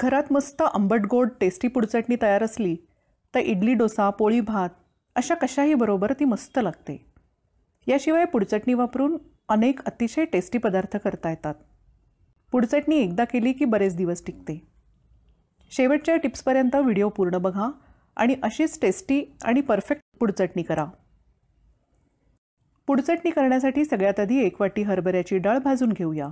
घरात मस्त आंबट गोड टेस्टी पुडचटणी तयार असली तर इडली डोसा पोळी भात अशा कशाही बरोबर ती मस्त लागते याशिवाय पुडचटणी वापरून अनेक अतिशय टेस्टी पदार्थ करता येतात पुडचटणी एकदा केली की बरेच दिवस टिकते शेवटच्या टिप्सपर्यंत व्हिडिओ पूर्ण बघा आणि अशीच टेस्टी आणि परफेक्ट पुडचटणी करा पुडचटणी करण्यासाठी सगळ्यात आधी एक वाटी हरभऱ्याची डाळ भाजून घेऊया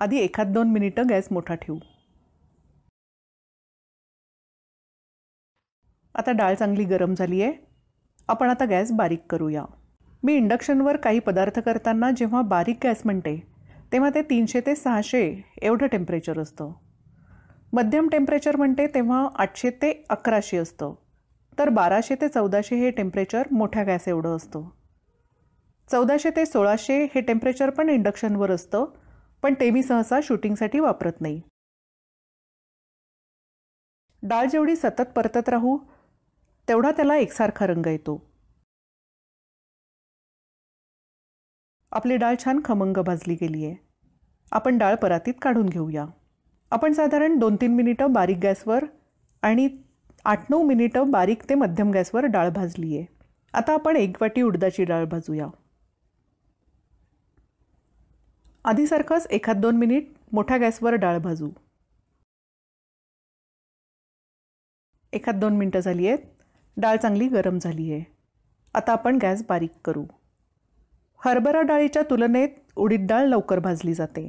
आधी एखाद दोन मिनिटं गॅस मोठा ठेवू आता डाळ चांगली गरम झाली आहे आपण आता गॅस बारीक करूया मी इंडक्शनवर काही पदार्थ करताना जेव्हा बारीक गॅस म्हणते तेव्हा ते तीनशे ते सहाशे एवढं टेम्परेचर असतं मध्यम टेम्परेचर म्हणते तेव्हा आठशे ते अकराशे असतं तर बाराशे ते चौदाशे हे टेम्परेचर मोठ्या गॅस एवढं असतं चौदाशे ते सोळाशे हे टेम्परेचर पण इंडक्शनवर असतं पण ते मी सहसा शूटिंगसाठी वापरत नाही डाळ जेवढी सतत परतत राहू तेवढा त्याला एकसारखा रंग येतो आपली डाळ छान खमंग भाजली गेली आहे आपण डाळ परातीत काढून घेऊया आपण साधारण दोन तीन मिनिटं बारीक गॅसवर आणि आठ नऊ मिनिटं बारीक ते मध्यम गॅसवर डाळ भाजली आहे आता आपण एक वाटी उडदाची डाळ भाजूया आधीसारखंच एखाद दोन मिनिट मोठ्या गॅसवर डाळ भाजू एखाद दोन मिनटं झाली आहेत डाळ चांगली गरम झाली आहे आता आपण गॅस बारीक करू हरभरा डाळीच्या तुलनेत उडीद डाळ लवकर भाजली जाते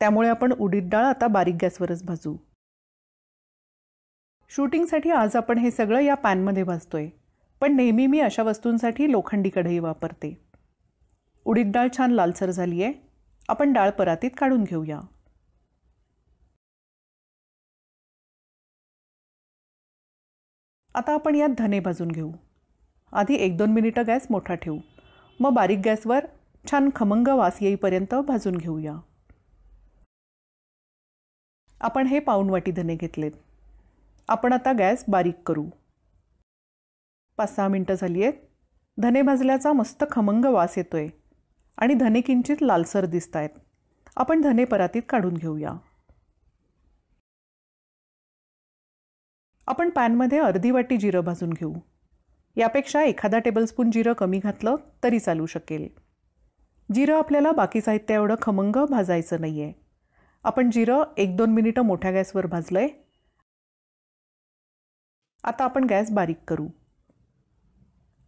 त्यामुळे आपण उडीद डाळ आता बारीक गॅसवरच भाजू शूटिंगसाठी आज आपण हे सगळं या पॅनमध्ये भाजतोय पण नेहमी मी अशा वस्तूंसाठी लोखंडी कढई वापरते उडीद डाळ छान लालसर झाली आहे आपण डाळ परातीत काढून घेऊया आता आपण यात धने भाजून घेऊ आधी एक दोन मिनिटं गॅस मोठा ठेवू मग बारीक गॅसवर छान खमंग वास येईपर्यंत भाजून घेऊया आपण हे वाटी धने घेतलेत आपण आता गॅस बारीक करू पाच सहा मिनटं झाली आहेत धने भाजल्याचा मस्त खमंग वास येतोय आणि धने किंचित लालसर दिसत आहेत आपण धने परातीत काढून घेऊया आपण पॅनमध्ये अर्धी वाटी जिरं भाजून घेऊ यापेक्षा एखादा टेबलस्पून जिरं कमी घातलं तरी चालू शकेल जिरं आपल्याला बाकी साहित्य एवढं खमंग भाजायचं नाही आहे आपण जिरं एक दोन मिनिटं मोठ्या गॅसवर भाजलं आहे आता आपण गॅस बारीक करू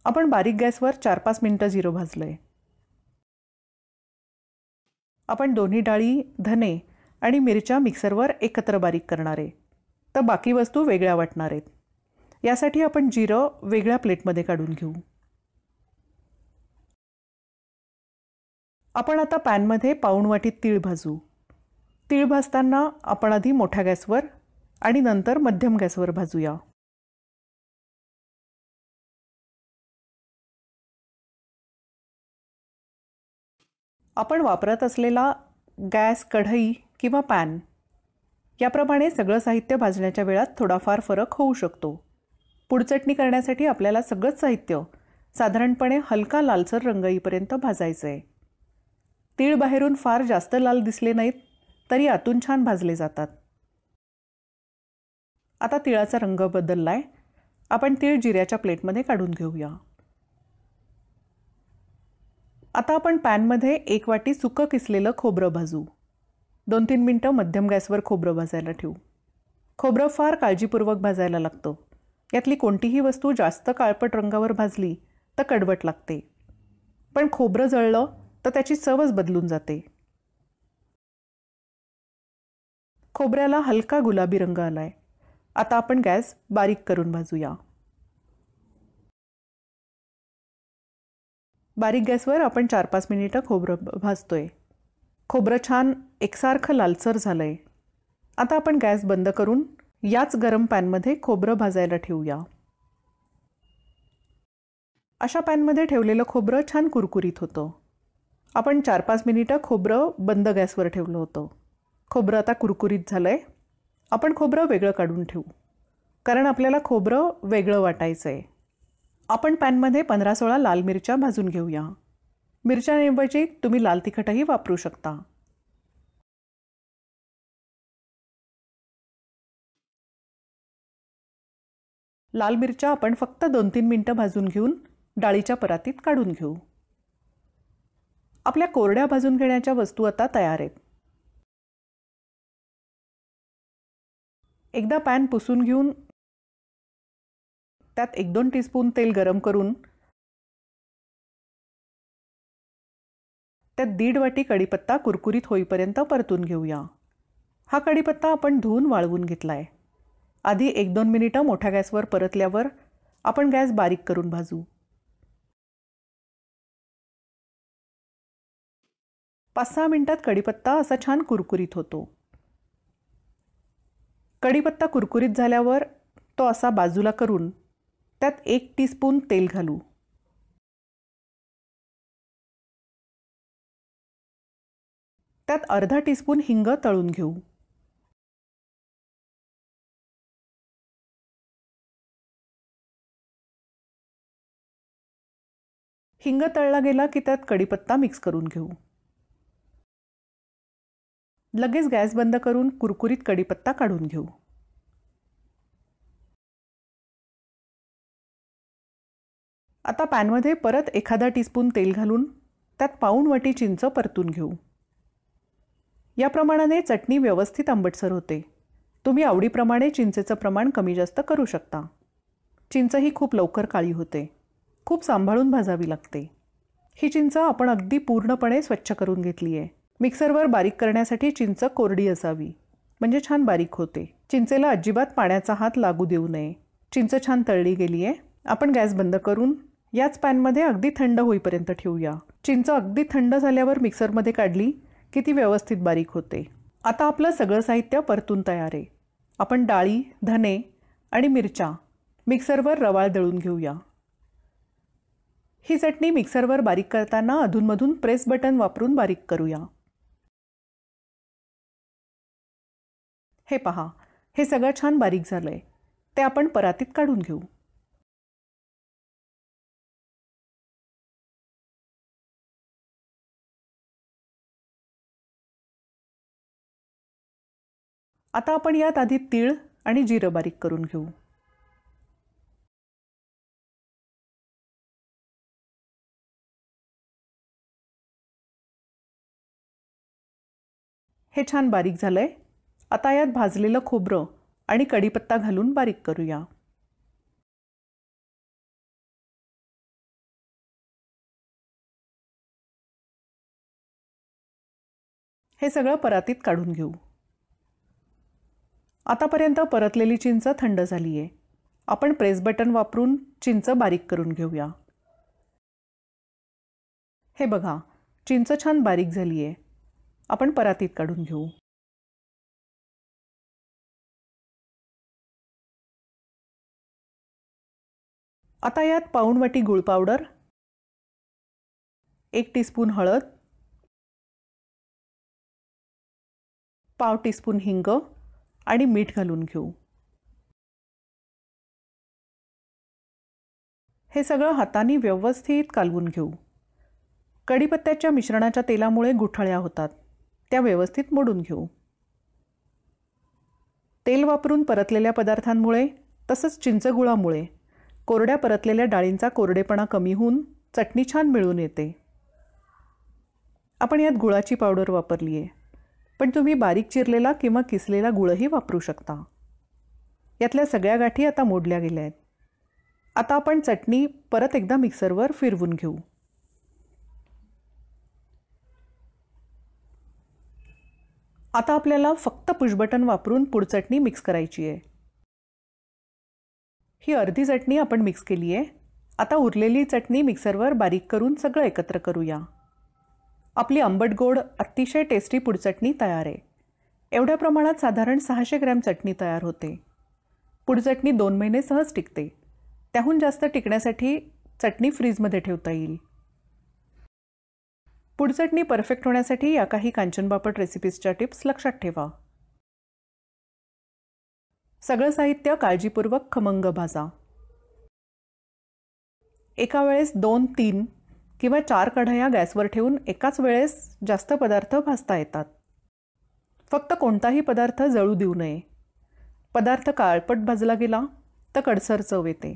आपण बारीक गॅसवर चार पाच मिनटं जिरं भाजलं आहे आपण दोन्ही डाळी धने आणि मिरच्या मिक्सरवर एकत्र बारीक करणार आहे तर बाकी वस्तू वेगळ्या वाटणार आहेत यासाठी आपण जिरं वेगळ्या प्लेटमध्ये काढून घेऊ आपण आता पॅनमध्ये पाऊण वाटीत तीळ भाजू तीळ भाजताना आपण आधी मोठ्या गॅसवर आणि नंतर मध्यम गॅसवर भाजूया आपण वापरत असलेला गॅस कढई किंवा पॅन याप्रमाणे सगळं साहित्य भाजण्याच्या वेळात थोडाफार फरक होऊ शकतो पुढचटणी करण्यासाठी आपल्याला सगळंच साहित्य साधारणपणे हलका लालसर रंग येईपर्यंत भाजायचं आहे तीळ बाहेरून फार जास्त लाल दिसले नाहीत तरी आतून छान भाजले जातात आता तिळाचा रंग बदलला आहे आपण तीळ जिऱ्याच्या प्लेटमध्ये काढून घेऊया आता आपण पॅनमध्ये एक वाटी सुकं किसलेलं खोबरं भाजू दोन तीन मिनटं मध्यम गॅसवर खोबरं भाजायला ठेवू खोबरं फार काळजीपूर्वक भाजायला लागतं यातली कोणतीही वस्तू जास्त काळपट रंगावर भाजली तर कडवट लागते पण खोबरं जळलं तर त्याची चवच बदलून जाते खोबऱ्याला हलका गुलाबी रंग आलाय आता आपण गॅस बारीक करून भाजूया बारीक गॅसवर आपण चार पाच मिनिटं खोबरं भाजतो आहे खोबरं छान एकसारखं लालसर झालं आहे आता आपण गॅस बंद करून याच गरम पॅनमध्ये खोबरं भाजायला ठेवूया अशा पॅनमध्ये ठेवलेलं खोबरं छान कुरकुरीत होतं आपण चार पाच मिनिटं खोबरं बंद गॅसवर ठेवलं होतं खोबरं आता कुरकुरीत झालं आहे आपण खोबरं वेगळं काढून ठेवू कारण आपल्याला खोबरं वेगळं वाटायचं आहे आपण पॅनमध्ये पंधरा सोळा लाल मिरच्या भाजून घेऊया मिरच्यांऐवजी तुम्ही लाल तिखटही वापरू शकता लाल मिरच्या आपण फक्त दोन तीन मिनटं भाजून घेऊन डाळीच्या परातीत काढून घेऊ आपल्या कोरड्या भाजून घेण्याच्या वस्तू आता तयार आहेत एकदा पॅन पुसून घेऊन त्यात एक दोन टीस्पून तेल गरम करून त्यात दीड वाटी कडीपत्ता कुरकुरीत होईपर्यंत परतून घेऊया हा कढीपत्ता आपण धुवून वाळवून घेतला आधी एक दोन मिनिटं मोठ्या गॅसवर परतल्यावर आपण गॅस बारीक करून भाजू पाच सहा मिनिटात कडीपत्ता असा छान कुरकुरीत होतो कडीपत्ता कुरकुरीत झाल्यावर तो असा बाजूला करून त्यात एक टीस्पून तेल घालू त्यात अर्धा टीस्पून हिंग तळून घेऊ हिंग तळला गेला की त्यात कडीपत्ता मिक्स करून घेऊ लगेच गॅस बंद करून कुरकुरीत कडीपत्ता काढून घेऊ आता पॅनमध्ये परत एखादा टीस्पून तेल घालून त्यात पाऊण वाटी चिंच परतून घेऊ या प्रमाणाने चटणी व्यवस्थित आंबटसर होते तुम्ही आवडीप्रमाणे चिंचेचं प्रमाण कमी जास्त करू शकता चिंच ही खूप लवकर काळी होते खूप सांभाळून भाजावी लागते ही चिंच आपण अगदी पूर्णपणे स्वच्छ करून घेतली आहे मिक्सरवर बारीक करण्यासाठी चिंच कोरडी असावी म्हणजे छान बारीक होते चिंचेला अजिबात पाण्याचा हात लागू देऊ नये चिंच छान तळली गेली आहे आपण गॅस बंद करून याच पॅनमध्ये अगदी थंड होईपर्यंत ठेवूया चिंच अगदी थंड झाल्यावर मिक्सरमध्ये काढली की ती व्यवस्थित बारीक होते आता आपलं सगळं साहित्य परतून तयार आहे आपण डाळी धने आणि मिरच्या मिक्सरवर रवाळ दळून घेऊया ही चटणी मिक्सरवर बारीक करताना अधूनमधून प्रेस बटन वापरून बारीक करूया हे पहा हे सगळं छान बारीक झालं आहे ते आपण परातीत काढून घेऊ आता आपण यात आधी तीळ आणि जिरं बारीक करून घेऊ हे छान बारीक झालंय आता यात भाजलेलं खोबरं आणि कडीपत्ता घालून बारीक करूया हे सगळं परातीत काढून घेऊ आतापर्यंत परतलेली चिंच थंड झाली आहे आपण प्रेस बटन वापरून चिंच बारीक करून घेऊया हे बघा चिंच छान बारीक झाली आहे आपण परातीत काढून घेऊ आता यात पाऊण वाटी गुळ पावडर एक टीस्पून हळद पाव टीस्पून हिंग आणि मीठ घालून घेऊ हे सगळं हाताने व्यवस्थित कालवून घेऊ कढीपत्त्याच्या मिश्रणाच्या तेलामुळे गुठळ्या होतात त्या व्यवस्थित मोडून घेऊ तेल वापरून परतलेल्या पदार्थांमुळे तसंच चिंचगुळामुळे कोरड्या परतलेल्या डाळींचा कोरडेपणा कमी होऊन चटणी छान मिळून येते आपण यात गुळाची पावडर वापरली आहे पण तुम्ही बारीक चिरलेला किंवा किसलेला गुळही वापरू शकता यातल्या सगळ्या गाठी आता मोडल्या गेल्या आहेत आता आपण चटणी परत एकदा मिक्सरवर फिरवून घेऊ आता आपल्याला फक्त पुशबटन वापरून पुढचटणी मिक्स करायची आहे ही अर्धी चटणी आपण मिक्स केली आहे आता उरलेली चटणी मिक्सरवर बारीक करून सगळं एकत्र करूया आपली आंबट गोड अतिशय टेस्टी पुडचटणी तयार आहे एवढ्या प्रमाणात साधारण सहाशे ग्रॅम चटणी तयार होते पुडचटणी दोन महिने सहज टिकते त्याहून जास्त टिकण्यासाठी चटणी फ्रीजमध्ये ठेवता येईल पुडचटणी परफेक्ट होण्यासाठी या काही कांचन बापट रेसिपीजच्या टिप्स लक्षात ठेवा सगळं साहित्य काळजीपूर्वक खमंग भाजा एका वेळेस दोन तीन किंवा चार कढया गॅसवर ठेवून एकाच वेळेस जास्त पदार्थ भाजता येतात फक्त कोणताही पदार्थ जळू देऊ नये पदार्थ काळपट भाजला गेला तर कडसर चव येते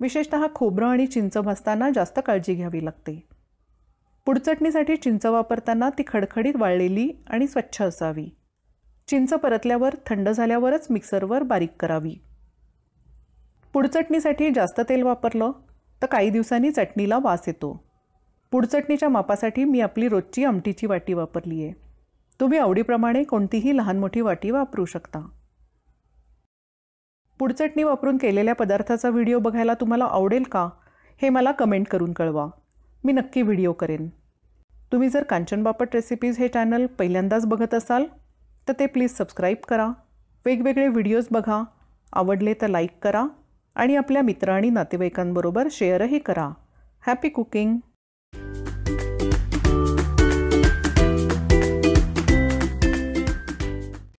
विशेषत खोबरं आणि चिंच भाजताना जास्त काळजी घ्यावी लागते पुडचटणीसाठी चिंच वापरताना ती खडखडीत वाळलेली आणि स्वच्छ असावी चिंच परतल्यावर थंड झाल्यावरच मिक्सरवर बारीक करावी पुडचटणीसाठी जास्त तेल वापरलं तर काही दिवसांनी चटणीला वास येतो पुडचटणीच्या मापासाठी मी आपली रोजची आमटीची वाटी वापरली आहे तुम्ही आवडीप्रमाणे कोणतीही लहान मोठी वाटी वापरू शकता पुडचटणी वापरून केलेल्या पदार्थाचा व्हिडिओ बघायला तुम्हाला आवडेल का हे मला कमेंट करून कळवा मी नक्की व्हिडिओ करेन तुम्ही जर कांचन बापट रेसिपीज हे चॅनल पहिल्यांदाच बघत असाल तर ते प्लीज सबस्क्राईब करा वेगवेगळे व्हिडिओज बघा आवडले तर लाईक करा आणि आपल्या मित्र आणि नातेवाईकांबरोबर शेअरही करा हॅपी कुकिंग